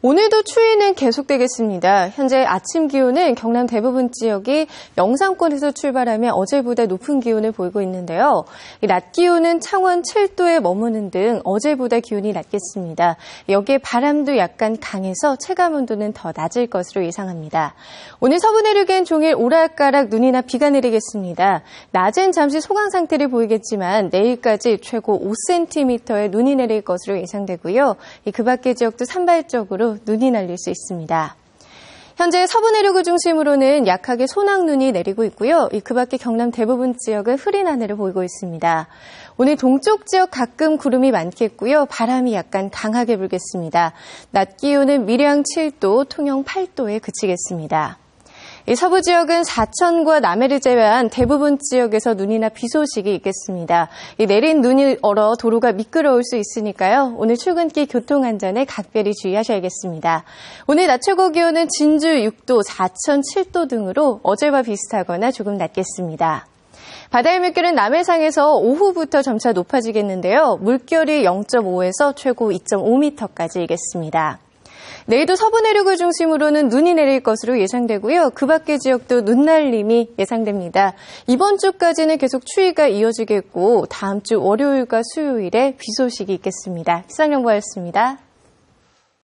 오늘도 추위는 계속되겠습니다. 현재 아침 기온은 경남 대부분 지역이 영상권에서 출발하며 어제보다 높은 기온을 보이고 있는데요. 낮 기온은 창원 7도에 머무는 등 어제보다 기온이 낮겠습니다. 여기에 바람도 약간 강해서 체감 온도는 더 낮을 것으로 예상합니다. 오늘 서부 내륙엔 종일 오락가락 눈이나 비가 내리겠습니다. 낮엔 잠시 소강 상태를 보이겠지만 내일까지 최고 5cm의 눈이 내릴 것으로 예상되고요. 그 밖의 지역도 산발적으로 정도로 눈이 날릴 수 있습니다. 현재 서부 내륙을 중심으로는 약하게 소낙눈이 내리고 있고요. 그 밖에 경남 대부분 지역은 흐린 하늘을 보이고 있습니다. 오늘 동쪽 지역 가끔 구름이 많겠고요. 바람이 약간 강하게 불겠습니다. 낮 기온은 미량 7도, 통영 8도에 그치겠습니다. 서부 지역은 사천과 남해를 제외한 대부분 지역에서 눈이나 비 소식이 있겠습니다. 내린 눈이 얼어 도로가 미끄러울 수 있으니까요. 오늘 출근길 교통 안전에 각별히 주의하셔야겠습니다. 오늘 낮 최고 기온은 진주 6도, 사천 7도 등으로 어제와 비슷하거나 조금 낮겠습니다. 바다의 물결은 남해상에서 오후부터 점차 높아지겠는데요. 물결이 0.5에서 최고 2.5m까지 이겠습니다. 내일도 서부 내륙을 중심으로는 눈이 내릴 것으로 예상되고요. 그 밖의 지역도 눈날림이 예상됩니다. 이번 주까지는 계속 추위가 이어지겠고 다음 주 월요일과 수요일에 비 소식이 있겠습니다. 기상정보였습니다.